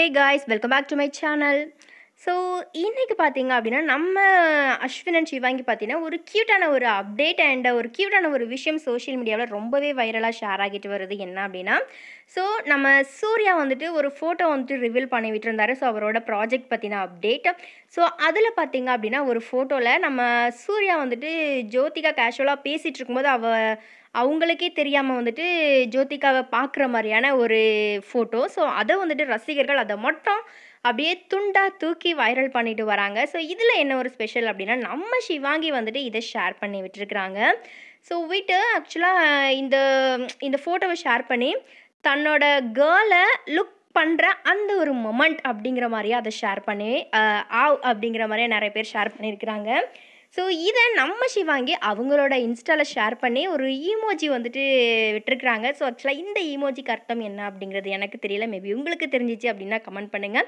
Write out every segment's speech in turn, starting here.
Hey guys, welcome back to my channel. So இன்றைக்கி பார்த்தீங்க அப்படின்னா நம்ம அஸ்வின் அண்ட் ஷிவாங்கி பார்த்தீங்கன்னா ஒரு க்யூட்டான ஒரு அப்டேட் அண்ட் ஒரு க்யூட்டான ஒரு விஷயம் சோஷியல் மீடியாவில் ரொம்பவே வைரலாக ஷேர் ஆகிட்டு வருது என்ன அப்படின்னா ஸோ நம்ம சூர்யா வந்துட்டு ஒரு ஃபோட்டோ வந்துட்டு ரிவீல் பண்ணி விட்டுருந்தாரு ஸோ அவரோட ப்ராஜெக்ட் பற்றின அப்டேட் ஸோ அதில் பார்த்தீங்க அப்படின்னா ஒரு ஃபோட்டோவில் நம்ம சூர்யா வந்துட்டு ஜோதிகா கேஷுவலாக பேசிகிட்டு இருக்கும்போது அவ அவங்களுக்கே தெரியாமல் வந்துட்டு ஜோதிகாவை பார்க்குற மாதிரியான ஒரு ஃபோட்டோ ஸோ அதை வந்துட்டு ரசிகர்கள் அதை மட்டும் அப்படியே துண்டாக தூக்கி வைரல் பண்ணிட்டு வராங்க ஸோ இதில் என்ன ஒரு ஸ்பெஷல் அப்படின்னா நம்ம சிவாங்கி வந்துட்டு இதை ஷேர் பண்ணி விட்டுருக்குறாங்க ஸோ விட்டு ஆக்சுவலாக இந்த இந்த ஃபோட்டோவை ஷேர் பண்ணி தன்னோட கேர்ளை லுக் பண்ணுற அந்த ஒரு மொமெண்ட் அப்படிங்கிற மாதிரியே அதை ஷேர் பண்ணி ஆவ் அப்படிங்கிற மாதிரியே நிறைய பேர் ஷேர் பண்ணியிருக்கிறாங்க ஸோ இதை நம்ம சிவாங்கி அவங்களோட இன்ஸ்டாவில் ஷேர் பண்ணி ஒரு ஈமோஜி வந்துட்டு விட்டுருக்குறாங்க ஸோ ஆக்சுவலாக இந்த ஈமோஜிக்கு அர்த்தம் என்ன அப்படிங்கிறது எனக்கு தெரியல மேபி உங்களுக்கு தெரிஞ்சிச்சு அப்படின்னா கமெண்ட் பண்ணுங்கள்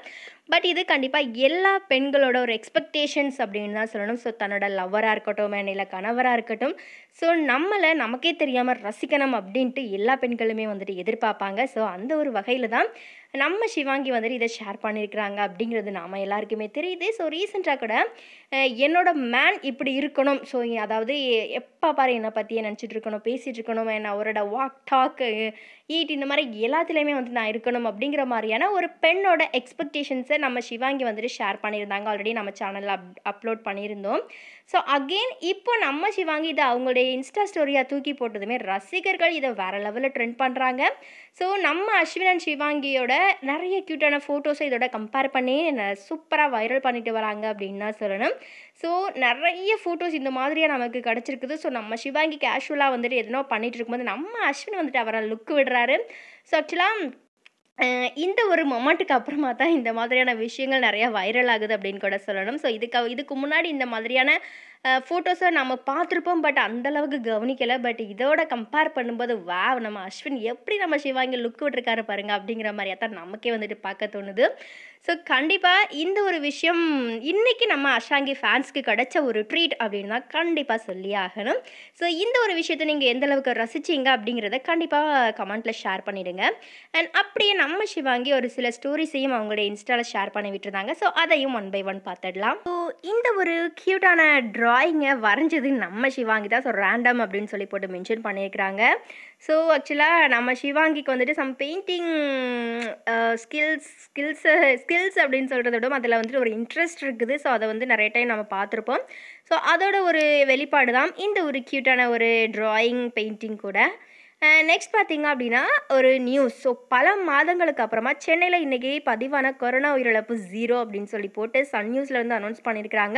பட் இது கண்டிப்பாக எல்லா பெண்களோட ஒரு எக்ஸ்பெக்டேஷன்ஸ் அப்படின்னு தான் சொல்லணும் ஸோ தன்னோட லவ்வராக இருக்கட்டும் இல்லை கணவராக இருக்கட்டும் ஸோ நம்மளை நமக்கே தெரியாமல் ரசிக்கணும் அப்படின்ட்டு எல்லா பெண்களுமே வந்துட்டு எதிர்பார்ப்பாங்க ஸோ அந்த ஒரு வகையில் தான் நம்ம சிவாங்கி வந்துட்டு இதை ஷேர் பண்ணியிருக்கிறாங்க அப்படிங்கிறது நாம் எல்லாருக்குமே தெரியுது ஸோ ரீசெண்டாக கூட என்னோட மேன் இப்படி இருக்கணும் ஸோ அதாவது எப்போ பாரு என்னை பற்றியே நினச்சிட்டு இருக்கணும் பேசிகிட்டு இருக்கணும் என்ன அவரோட வாக் டாக் ஈட் இந்த மாதிரி எல்லாத்துலேயுமே வந்து நான் இருக்கணும் அப்படிங்கிற மாதிரியான ஒரு பெண்ணோட எக்ஸ்பெக்டேஷன்ஸை நம்ம சிவாங்கி வந்துட்டு ஷேர் பண்ணியிருந்தாங்க ஆல்ரெடி நம்ம சேனலில் அப் அப்லோட் பண்ணியிருந்தோம் ஸோ அகெயின் இப்போ நம்ம சிவாங்கி இதை அவங்களுடைய இன்ஸ்டா ஸ்டோரியாக தூக்கி போட்டதுமே ரசிகர்கள் இதை வேறு லெவலில் ட்ரெண்ட் பண்ணுறாங்க ஸோ நம்ம அஸ்வின் அண்ட் சிவாங்கியோட நிறைய க்யூட்டான ஃபோட்டோஸை இதோட கம்பேர் பண்ணி சூப்பராக வைரல் பண்ணிட்டு வராங்க அப்படின்னு தான் சொல்லணும் ஸோ நிறைய ஃபோட்டோஸ் இந்த மாதிரியாக நமக்கு கிடச்சிருக்குது ஸோ நம்ம சிவாங்கி கேஷுவலாக வந்துட்டு எதுனா பண்ணிகிட்டு இருக்கும்போது நம்ம அஸ்வின் வந்துட்டு அவரை லுக் விடுறாரு ஸோ ஆக்சுவலாக இந்த ஒரு மொமெண்ட்டுக்கு அப்புறமா தான் இந்த மாதிரியான விஷயங்கள் நிறையா வைரல் ஆகுது அப்படின்னு கூட சொல்லணும் ஸோ இதுக்கு இதுக்கு முன்னாடி இந்த மாதிரியான ஃபோட்டோஸை நம்ம பார்த்துருப்போம் பட் அந்தளவுக்கு கவனிக்கலை பட் இதோட கம்பேர் பண்ணும்போது வா நம்ம அஸ்வின் எப்படி நம்ம சிவாங்கி லுக் விட்டுருக்காரு பாருங்க அப்படிங்கிற மாதிரியா தான் நமக்கே வந்துட்டு பார்க்க தோணுது ஸோ கண்டிப்பாக இந்த ஒரு விஷயம் இன்றைக்கி நம்ம அஷாங்கி ஃபேன்ஸ்க்கு கிடைச்ச ஒரு ட்ரீட் அப்படின்னு தான் கண்டிப்பாக சொல்லி ஆகணும் ஸோ இந்த ஒரு விஷயத்தை நீங்கள் எந்தளவுக்கு ரசிச்சிங்க அப்படிங்கிறத கண்டிப்பாக கமெண்ட்டில் ஷேர் பண்ணிவிடுங்க அண்ட் அப்படியே நம்ம சிவாங்கி ஒரு சில ஸ்டோரிஸையும் அவங்களுடைய இன்ஸ்டாவில் ஷேர் பண்ணி விட்டுருந்தாங்க ஸோ அதையும் ஒன் பை ஒன் பார்த்துடலாம் ஸோ இந்த ஒரு க்யூட்டான ட்ரா டிராயிங்கை வரைஞ்சது நம்ம சிவாங்கி தான் ஸோ ரேண்டம் அப்படின்னு சொல்லி போட்டு மென்ஷன் பண்ணியிருக்கிறாங்க ஸோ ஆக்சுவலாக நம்ம சிவாங்கிக்கு வந்துட்டு some painting skills skills skills அப்படின்னு சொல்கிறத விட அதில் வந்துட்டு ஒரு இன்ட்ரெஸ்ட் இருக்குது ஸோ அதை வந்து நிறைய டைம் நம்ம பார்த்துருப்போம் ஸோ அதோட ஒரு வெளிப்பாடு தான் இந்த ஒரு க்யூட்டான ஒரு ட்ராயிங் பெயிண்டிங் கூட நெக்ஸ்ட் பார்த்தீங்க அப்படின்னா ஒரு நியூஸ் ஸோ பல மாதங்களுக்கு அப்புறமா சென்னையில் இன்றைக்கி பதிவான கொரோனா உயிரிழப்பு ஜீரோ அப்படின்னு சொல்லி போட்டு சன் நியூஸில் வந்து அனௌன்ஸ் பண்ணியிருக்கிறாங்க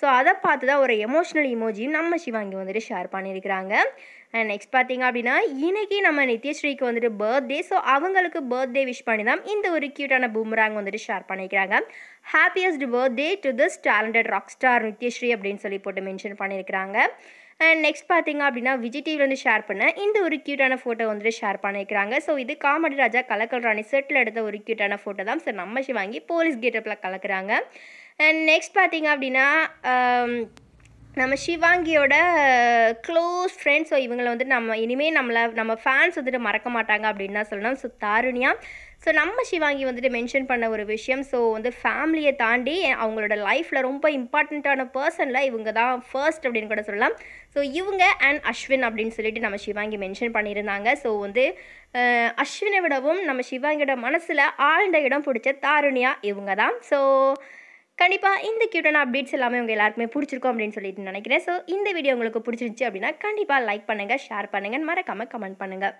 ஸோ அதை பார்த்து தான் ஒரு எமோஷ்னல் இமோஜியும் நம்ம சிவாங்கி வந்துட்டு ஷேர் பண்ணியிருக்கிறாங்க அண்ட் நெக்ஸ்ட் பார்த்தீங்க அப்படின்னா இன்றைக்கி நம்ம நித்யஸ்ரீக்கு வந்துட்டு பர்த்டே ஸோ அவங்களுக்கு பர்த்டே விஷ் பண்ணி தான் இந்த ஒரு க்யூட்டான பூமராங் வந்துட்டு ஷேர் பண்ணியிருக்கிறாங்க happiest birthday to this talented rock star Nithyashree அப்படின்னு சொல்லி போட்டு மென்ஷன் பண்ணியிருக்கிறாங்க அண்ட் நெக்ஸ்ட் பார்த்தீங்க அப்படின்னா விஜய் டிவியில் வந்து ஷேர் பண்ண இந்த ஒரு க்யூட்டான ஃபோட்டோ வந்துட்டு ஷேர் பண்ணியிருக்கிறாங்க ஸோ இது காமெடி ராஜா கலக்கல் ராணி செட்டில் எடுத்த ஒரு க்யூட்டான ஃபோட்டோ தான் ஸோ நம்ம வாங்கி போலீஸ் கேட்டப்பில் கலக்கிறாங்க அண்ட் நெக்ஸ்ட் பார்த்தீங்க அப்படின்னா நம்ம ஷிவாங்கியோட க்ளோஸ் ஃப்ரெண்ட்ஸ் ஸோ இவங்களை வந்து நம்ம இனிமேல் நம்மளை நம்ம ஃபேன்ஸ் வந்துட்டு மறக்க மாட்டாங்க அப்படின்னு தான் சொல்லணும் ஸோ தாருணியா ஸோ நம்ம சிவாங்கி வந்துட்டு மென்ஷன் பண்ண ஒரு விஷயம் ஸோ வந்து ஃபேமிலியை தாண்டி அவங்களோட லைஃப்பில் ரொம்ப இம்பார்ட்டண்ட்டான பர்சனில் இவங்க தான் ஃபர்ஸ்ட் அப்படின்னு கூட சொல்லலாம் ஸோ இவங்க அண்ட் அஸ்வின் அப்படின்னு சொல்லிட்டு நம்ம சிவாங்கி மென்ஷன் பண்ணியிருந்தாங்க ஸோ வந்து அஸ்வினை விடவும் நம்ம சிவாங்கியோட மனசில் ஆழ்ந்த இடம் பிடிச்ச தாருணியா இவங்க தான் ஸோ கண்டிப்பாக இந்த கியூட்டான அப்டேட்ஸ் எல்லாமே உங்கள் எல்லாருக்குமே பிடிச்சிருக்கும் அப்படின்னு சொல்லிட்டு நினைக்கிறேன் ஸோ இந்த வீடியோ உங்களுக்கு பிடிச்சிருந்துச்சி அப்படின்னா கண்டிப்பாக லைக் பண்ணுங்கள் ஷேர் பண்ணுங்கள் மறக்காமல் கமெண்ட் பண்ணுங்கள்